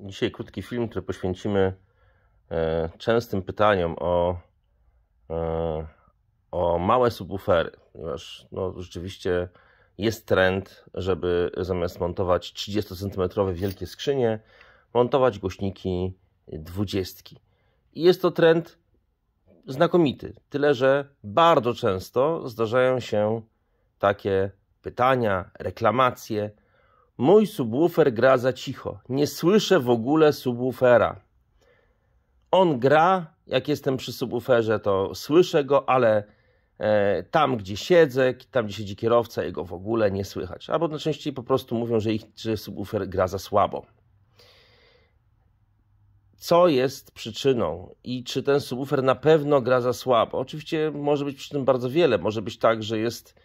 Dzisiaj krótki film, który poświęcimy e, częstym pytaniom o, e, o małe subwoofery, ponieważ no, rzeczywiście jest trend, żeby zamiast montować 30 cm wielkie skrzynie, montować głośniki 20. I jest to trend znakomity, tyle że bardzo często zdarzają się takie pytania, reklamacje, Mój subwoofer gra za cicho. Nie słyszę w ogóle subwoofera. On gra, jak jestem przy subwooferze, to słyszę go, ale e, tam, gdzie siedzę, tam, gdzie siedzi kierowca, jego w ogóle nie słychać. Albo najczęściej po prostu mówią, że ich że subwoofer gra za słabo. Co jest przyczyną i czy ten subwoofer na pewno gra za słabo? Oczywiście może być przyczyn bardzo wiele. Może być tak, że jest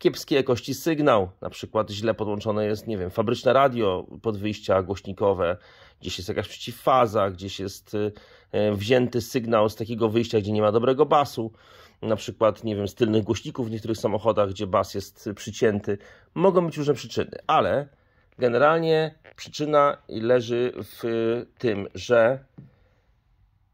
kiepskiej jakości sygnał, na przykład źle podłączone jest, nie wiem, fabryczne radio pod wyjścia głośnikowe, gdzieś jest jakaś przeciwfaza, gdzieś jest y, y, wzięty sygnał z takiego wyjścia, gdzie nie ma dobrego basu, na przykład, nie wiem, z tylnych głośników w niektórych samochodach, gdzie bas jest przycięty. Mogą być różne przyczyny, ale generalnie przyczyna leży w y, tym, że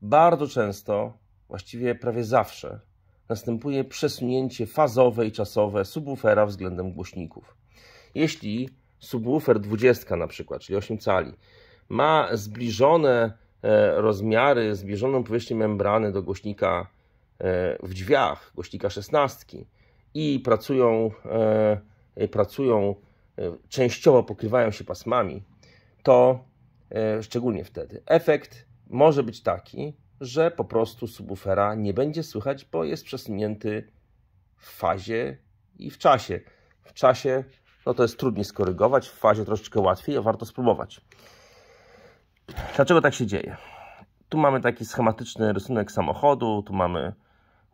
bardzo często, właściwie prawie zawsze, następuje przesunięcie fazowe i czasowe subwoofera względem głośników. Jeśli subwoofer 20 na przykład, czyli 8 cali, ma zbliżone e, rozmiary, zbliżoną powierzchnię membrany do głośnika e, w drzwiach, głośnika 16 i pracują, e, pracują częściowo pokrywają się pasmami, to szczególnie wtedy efekt może być taki, że po prostu subwoofera nie będzie słychać, bo jest przesunięty w fazie i w czasie. W czasie no to jest trudniej skorygować, w fazie troszeczkę łatwiej, a warto spróbować. Dlaczego tak się dzieje? Tu mamy taki schematyczny rysunek samochodu, tu mamy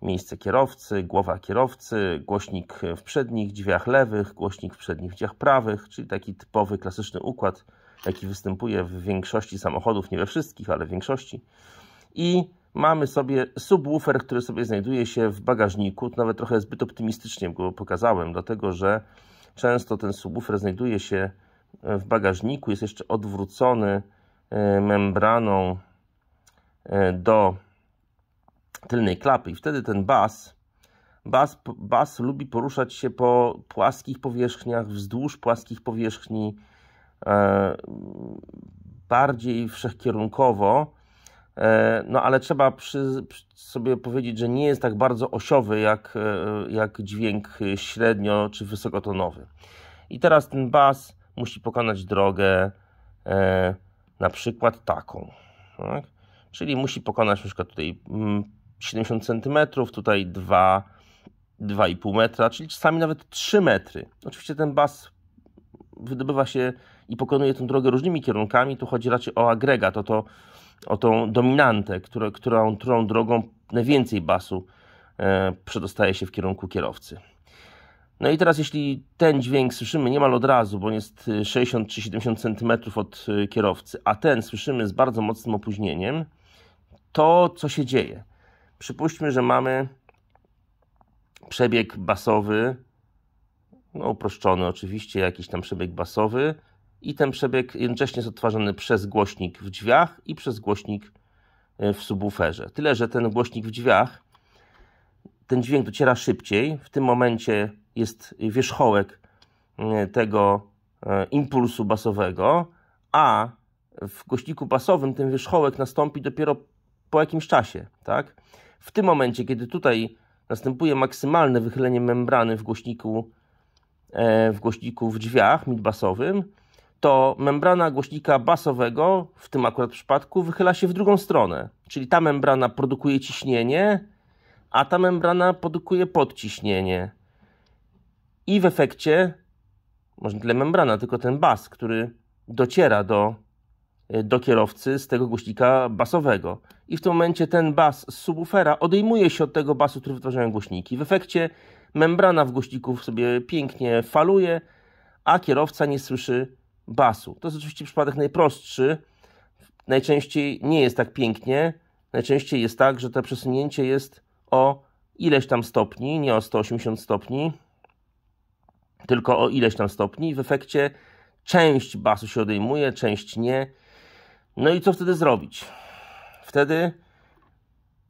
miejsce kierowcy, głowa kierowcy, głośnik w przednich drzwiach lewych, głośnik w przednich drzwiach prawych, czyli taki typowy, klasyczny układ, jaki występuje w większości samochodów, nie we wszystkich, ale w większości i mamy sobie subwoofer, który sobie znajduje się w bagażniku. Nawet trochę zbyt optymistycznie go pokazałem, dlatego że często ten subwoofer znajduje się e, w bagażniku, jest jeszcze odwrócony e, membraną e, do tylnej klapy i wtedy ten bas, bas, bas lubi poruszać się po płaskich powierzchniach, wzdłuż płaskich powierzchni bardziej wszechkierunkowo E, no ale trzeba przy, sobie powiedzieć, że nie jest tak bardzo osiowy jak, e, jak dźwięk e, średnio czy wysokotonowy. I teraz ten bas musi pokonać drogę e, na przykład taką. Tak? Czyli musi pokonać na przykład tutaj 70 mm, cm, tutaj 2, 2,5 metra, czyli czasami nawet 3 metry. Oczywiście ten bas wydobywa się i pokonuje tę drogę różnymi kierunkami. Tu chodzi raczej o agregat, o to, to o tą dominantę, która, którą, którą drogą najwięcej basu e, przedostaje się w kierunku kierowcy. No i teraz jeśli ten dźwięk słyszymy niemal od razu, bo on jest 60 czy 70 cm od e, kierowcy, a ten słyszymy z bardzo mocnym opóźnieniem, to co się dzieje? Przypuśćmy, że mamy przebieg basowy, no uproszczony oczywiście, jakiś tam przebieg basowy, i ten przebieg jednocześnie jest odtwarzany przez głośnik w drzwiach i przez głośnik e, w subwooferze. Tyle, że ten głośnik w drzwiach, ten dźwięk dociera szybciej. W tym momencie jest wierzchołek e, tego e, impulsu basowego, a w głośniku basowym ten wierzchołek nastąpi dopiero po jakimś czasie. Tak? W tym momencie, kiedy tutaj następuje maksymalne wychylenie membrany w głośniku w głośniku w drzwiach mid basowym, to membrana głośnika basowego, w tym akurat przypadku, wychyla się w drugą stronę. Czyli ta membrana produkuje ciśnienie, a ta membrana produkuje podciśnienie. I w efekcie, może nie tyle membrana, tylko ten bas, który dociera do, e, do kierowcy z tego głośnika basowego. I w tym momencie ten bas z subwoofera odejmuje się od tego basu, który wytwarzają głośniki. W efekcie membrana w głośniku sobie pięknie faluje, a kierowca nie słyszy basu. To jest oczywiście przypadek najprostszy. Najczęściej nie jest tak pięknie. Najczęściej jest tak, że to przesunięcie jest o ileś tam stopni, nie o 180 stopni, tylko o ileś tam stopni. W efekcie część basu się odejmuje, część nie. No i co wtedy zrobić? Wtedy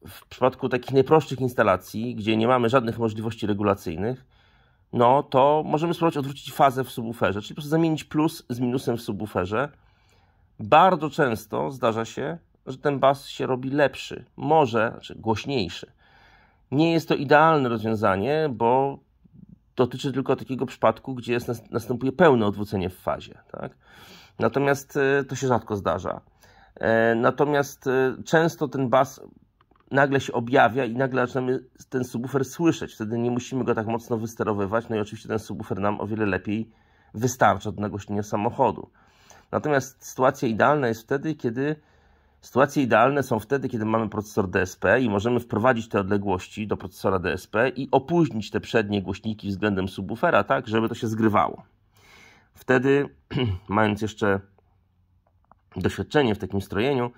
w przypadku takich najprostszych instalacji, gdzie nie mamy żadnych możliwości regulacyjnych, no to możemy spróbować odwrócić fazę w subwooferze, czyli po prostu zamienić plus z minusem w subwooferze. Bardzo często zdarza się, że ten bas się robi lepszy, może, znaczy głośniejszy. Nie jest to idealne rozwiązanie, bo dotyczy tylko takiego przypadku, gdzie jest, następuje pełne odwrócenie w fazie. Tak? Natomiast e, to się rzadko zdarza. E, natomiast e, często ten bas nagle się objawia i nagle zaczynamy ten subwoofer słyszeć. Wtedy nie musimy go tak mocno wysterowywać. No i oczywiście ten subwoofer nam o wiele lepiej wystarcza do nagłośnienia samochodu. Natomiast sytuacja idealna jest wtedy, kiedy sytuacje idealne są wtedy, kiedy mamy procesor DSP i możemy wprowadzić te odległości do procesora DSP i opóźnić te przednie głośniki względem subwoofera, tak, żeby to się zgrywało. Wtedy, mając jeszcze doświadczenie w takim strojeniu,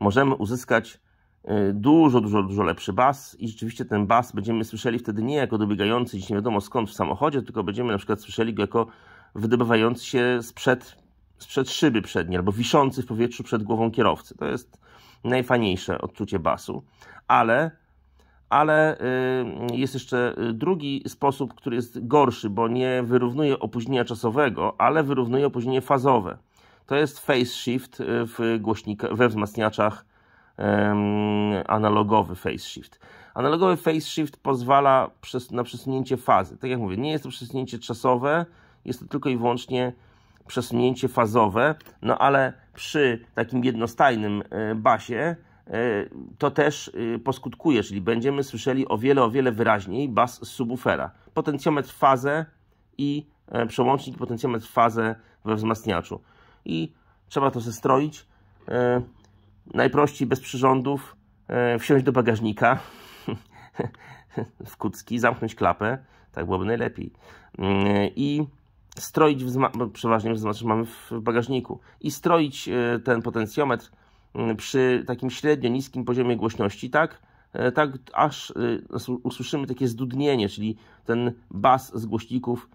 możemy uzyskać Y, dużo, dużo, dużo lepszy bas i rzeczywiście ten bas będziemy słyszeli wtedy nie jako dobiegający gdzieś nie wiadomo skąd w samochodzie, tylko będziemy na przykład słyszeli go jako wydobywający się sprzed, sprzed szyby przedniej albo wiszący w powietrzu przed głową kierowcy. To jest najfajniejsze odczucie basu, ale, ale y, jest jeszcze drugi sposób, który jest gorszy, bo nie wyrównuje opóźnienia czasowego, ale wyrównuje opóźnienie fazowe. To jest phase shift y, w głośnik, we wzmacniaczach analogowy phase shift. Analogowy phase shift pozwala na przesunięcie fazy. Tak jak mówię, nie jest to przesunięcie czasowe, jest to tylko i wyłącznie przesunięcie fazowe, no ale przy takim jednostajnym e, basie e, to też e, poskutkuje, czyli będziemy słyszeli o wiele, o wiele wyraźniej bas z subwoofera. Potencjometr fazę i przełącznik potencjometr fazę we wzmacniaczu. I trzeba to zestroić najprościej bez przyrządów e, wsiąść do bagażnika w kucki, zamknąć klapę, tak byłoby najlepiej. Mm, I stroić, wzma- przeważnie wzmaczacz mamy w bagażniku, i stroić e, ten potencjometr mm, przy takim średnio niskim poziomie głośności, tak, e, tak aż usłyszymy takie zdudnienie, czyli ten bas z głośników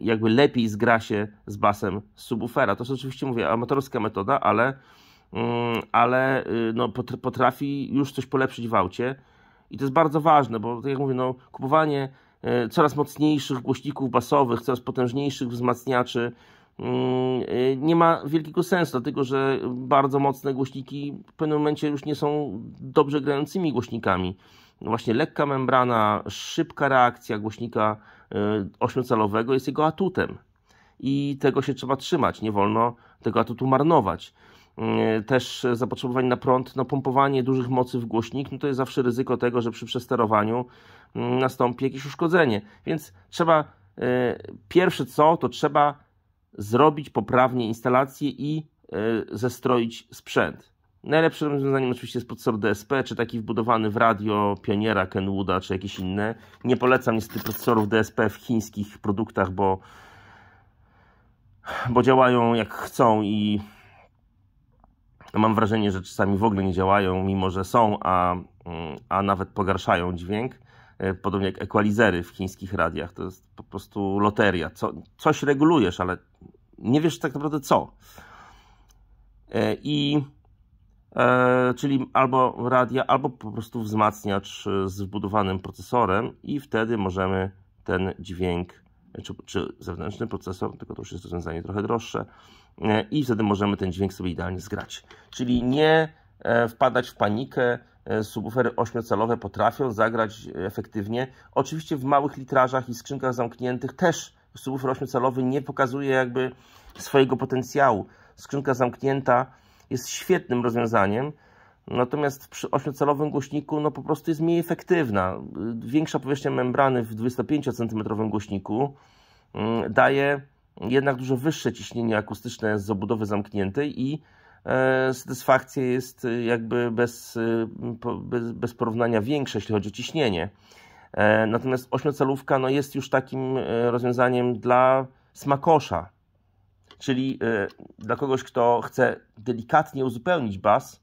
jakby lepiej zgra się z basem z subwoofera. To jest oczywiście, mówię, amatorska metoda, ale Mm, ale y, no, potrafi już coś polepszyć w aucie. I to jest bardzo ważne, bo tak jak mówię, no, kupowanie y, coraz mocniejszych głośników basowych, coraz potężniejszych wzmacniaczy mm, y, nie ma wielkiego sensu, dlatego że bardzo mocne głośniki w pewnym momencie już nie są dobrze grającymi głośnikami. No właśnie lekka membrana, szybka reakcja głośnika ośmiocalowego jest jego atutem i tego się trzeba trzymać. Nie wolno tego atutu marnować. E, też zapotrzebowanie na prąd, no pompowanie dużych mocy w głośnik, no to jest zawsze ryzyko tego, że przy przesterowaniu mm, nastąpi jakieś uszkodzenie. Więc trzeba, e, pierwsze co, to trzeba zrobić poprawnie instalację i e, zestroić sprzęt. Najlepszym rozwiązaniem oczywiście jest procesor DSP, czy taki wbudowany w radio Pioniera, Kenwooda, czy jakieś inne. Nie polecam niestety procesorów DSP w chińskich produktach, bo, bo działają jak chcą i no, mam wrażenie, że czasami w ogóle nie działają, mimo że są, a, mm, a nawet pogarszają dźwięk. E, podobnie jak equalizery w chińskich radiach. To jest po prostu loteria. Co, coś regulujesz, ale nie wiesz tak naprawdę co. E, I e, czyli albo radia, albo po prostu wzmacniacz z wbudowanym procesorem, i wtedy możemy ten dźwięk, czy, czy zewnętrzny procesor, tylko to już jest rozwiązanie trochę droższe, E, i wtedy możemy ten dźwięk sobie idealnie zgrać. Czyli nie e, wpadać w panikę, e, subwoofery 8 potrafią zagrać efektywnie. Oczywiście w małych litrażach i skrzynkach zamkniętych też subwoofer ośmiocelowy nie pokazuje jakby swojego potencjału. Skrzynka zamknięta jest świetnym rozwiązaniem, natomiast przy ośmiocelowym głośniku no po prostu jest mniej efektywna. Większa powierzchnia membrany w 25 cm głośniku mm, daje jednak dużo wyższe ciśnienie akustyczne z obudowy zamkniętej i e, satysfakcja jest e, jakby bez, e, bez, bez porównania większa, jeśli chodzi o ciśnienie. Natomiast ośmiocelówka no, jest już takim rozwiązaniem dla smakosza, czyli dla kogoś, kto chce delikatnie uzupełnić bas,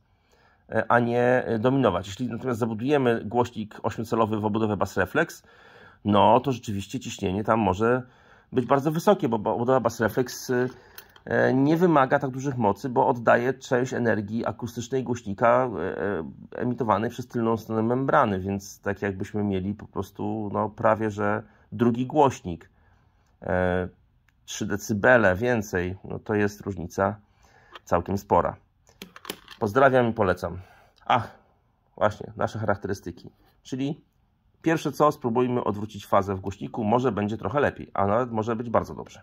a nie dominować. Jeśli natomiast zabudujemy głośnik ośmiocelowy w obudowę bas reflex, no to rzeczywiście ciśnienie tam może być bardzo wysokie, bo budowa basreflex Reflex y, nie wymaga tak dużych mocy, bo oddaje część energii akustycznej głośnika e, e, emitowanej przez tylną stronę membrany, więc tak jakbyśmy mieli po prostu no, prawie, że drugi głośnik. 3 e, dB więcej, no to jest różnica całkiem spora. Pozdrawiam i polecam. Ach, właśnie, nasze charakterystyki, czyli Pierwsze co, spróbujmy odwrócić fazę w głośniku, może będzie trochę lepiej, a nawet może być bardzo dobrze.